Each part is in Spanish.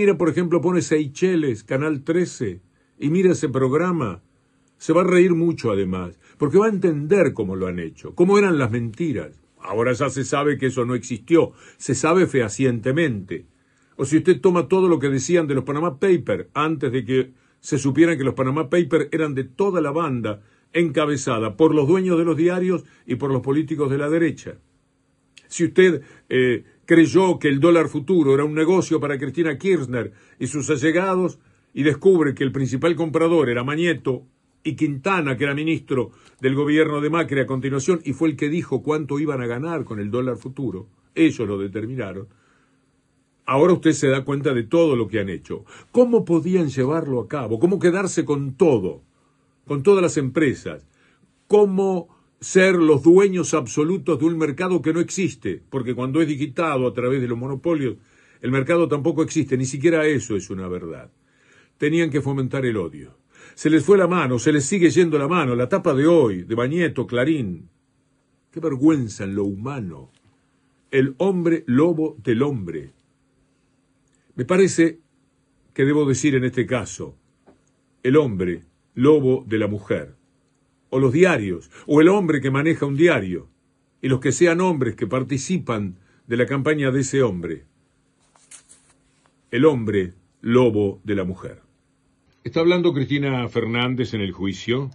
Mira, por ejemplo, pone Seychelles, Canal 13, y mira ese programa. Se va a reír mucho además, porque va a entender cómo lo han hecho, cómo eran las mentiras. Ahora ya se sabe que eso no existió, se sabe fehacientemente. O si usted toma todo lo que decían de los Panama Papers, antes de que se supiera que los Panama Papers eran de toda la banda encabezada por los dueños de los diarios y por los políticos de la derecha. Si usted eh, Creyó que el dólar futuro era un negocio para Cristina Kirchner y sus allegados y descubre que el principal comprador era Mañeto y Quintana, que era ministro del gobierno de Macri a continuación y fue el que dijo cuánto iban a ganar con el dólar futuro. Ellos lo determinaron. Ahora usted se da cuenta de todo lo que han hecho. ¿Cómo podían llevarlo a cabo? ¿Cómo quedarse con todo? Con todas las empresas. ¿Cómo ser los dueños absolutos de un mercado que no existe, porque cuando es digitado a través de los monopolios, el mercado tampoco existe, ni siquiera eso es una verdad. Tenían que fomentar el odio. Se les fue la mano, se les sigue yendo la mano, la tapa de hoy, de Bañeto, Clarín. Qué vergüenza en lo humano. El hombre lobo del hombre. Me parece que debo decir en este caso, el hombre lobo de la mujer o los diarios, o el hombre que maneja un diario, y los que sean hombres que participan de la campaña de ese hombre. El hombre lobo de la mujer. Está hablando Cristina Fernández en el juicio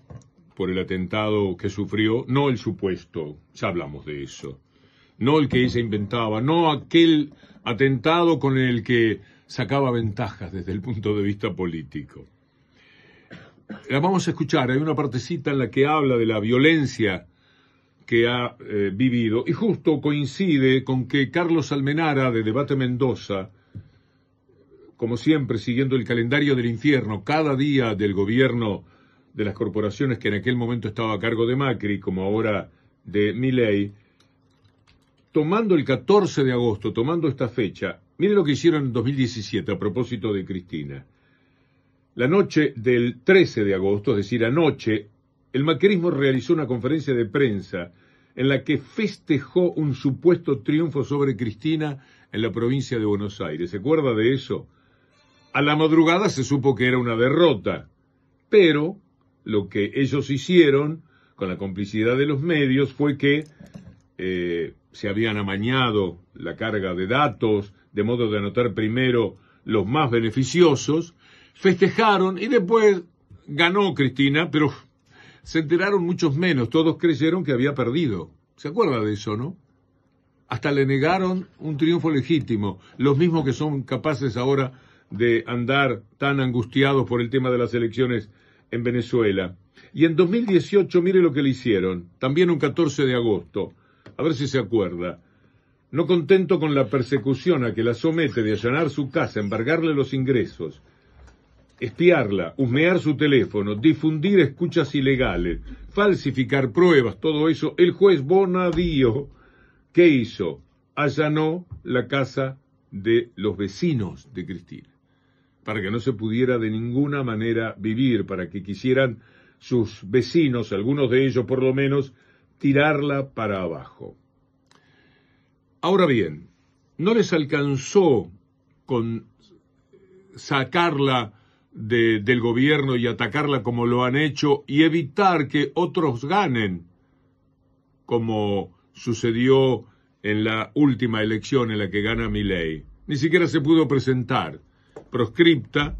por el atentado que sufrió, no el supuesto, ya hablamos de eso, no el que ella inventaba, no aquel atentado con el que sacaba ventajas desde el punto de vista político la eh, vamos a escuchar. Hay una partecita en la que habla de la violencia que ha eh, vivido y justo coincide con que Carlos Almenara de Debate Mendoza, como siempre siguiendo el calendario del infierno, cada día del gobierno de las corporaciones que en aquel momento estaba a cargo de Macri, como ahora de Milei, tomando el 14 de agosto, tomando esta fecha, mire lo que hicieron en 2017 a propósito de Cristina. La noche del 13 de agosto, es decir, anoche, el maquerismo realizó una conferencia de prensa en la que festejó un supuesto triunfo sobre Cristina en la provincia de Buenos Aires. ¿Se acuerda de eso? A la madrugada se supo que era una derrota, pero lo que ellos hicieron, con la complicidad de los medios, fue que eh, se habían amañado la carga de datos, de modo de anotar primero los más beneficiosos, festejaron y después ganó Cristina, pero se enteraron muchos menos, todos creyeron que había perdido. ¿Se acuerda de eso, no? Hasta le negaron un triunfo legítimo, los mismos que son capaces ahora de andar tan angustiados por el tema de las elecciones en Venezuela. Y en 2018, mire lo que le hicieron, también un 14 de agosto, a ver si se acuerda. No contento con la persecución a que la somete de allanar su casa, embargarle los ingresos, espiarla, husmear su teléfono, difundir escuchas ilegales, falsificar pruebas, todo eso, el juez Bonadío, ¿qué hizo? Allanó la casa de los vecinos de Cristina, para que no se pudiera de ninguna manera vivir, para que quisieran sus vecinos, algunos de ellos por lo menos, tirarla para abajo. Ahora bien, no les alcanzó con sacarla del gobierno y atacarla como lo han hecho y evitar que otros ganen, como sucedió en la última elección en la que gana ley Ni siquiera se pudo presentar. Proscripta.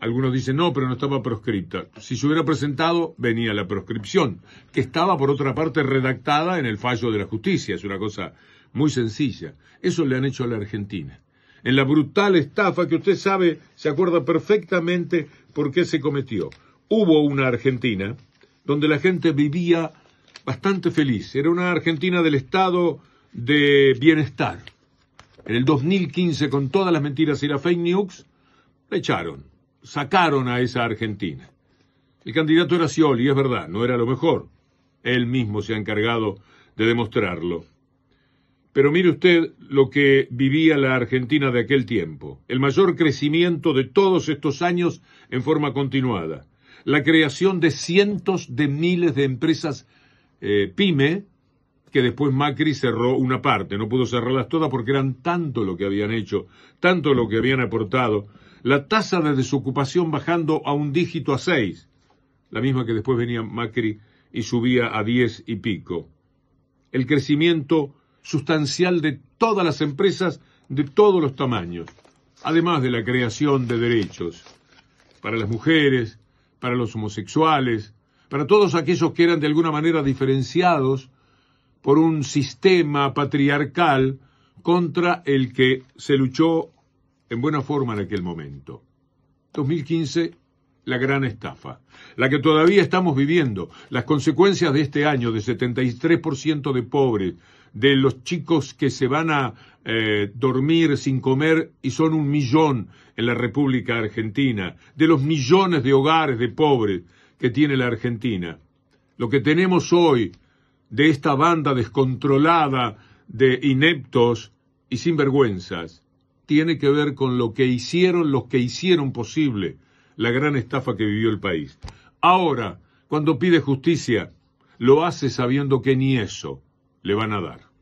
Algunos dicen no, pero no estaba proscripta. Si se hubiera presentado, venía la proscripción, que estaba por otra parte redactada en el fallo de la justicia. Es una cosa muy sencilla. Eso le han hecho a la Argentina en la brutal estafa que usted sabe, se acuerda perfectamente por qué se cometió. Hubo una Argentina donde la gente vivía bastante feliz. Era una Argentina del estado de bienestar. En el 2015, con todas las mentiras y la fake news, la echaron, sacaron a esa Argentina. El candidato era Scioli, es verdad, no era lo mejor. Él mismo se ha encargado de demostrarlo. Pero mire usted lo que vivía la Argentina de aquel tiempo, el mayor crecimiento de todos estos años en forma continuada, la creación de cientos de miles de empresas eh, pyme, que después Macri cerró una parte, no pudo cerrarlas todas porque eran tanto lo que habían hecho, tanto lo que habían aportado, la tasa de desocupación bajando a un dígito a seis, la misma que después venía Macri y subía a diez y pico, el crecimiento sustancial de todas las empresas de todos los tamaños, además de la creación de derechos para las mujeres, para los homosexuales, para todos aquellos que eran de alguna manera diferenciados por un sistema patriarcal contra el que se luchó en buena forma en aquel momento. 2015 la gran estafa, la que todavía estamos viviendo, las consecuencias de este año de 73% de pobres, de los chicos que se van a eh, dormir sin comer y son un millón en la República Argentina, de los millones de hogares de pobres que tiene la Argentina. Lo que tenemos hoy de esta banda descontrolada de ineptos y sinvergüenzas tiene que ver con lo que hicieron los que hicieron posible la gran estafa que vivió el país. Ahora, cuando pide justicia, lo hace sabiendo que ni eso le van a dar.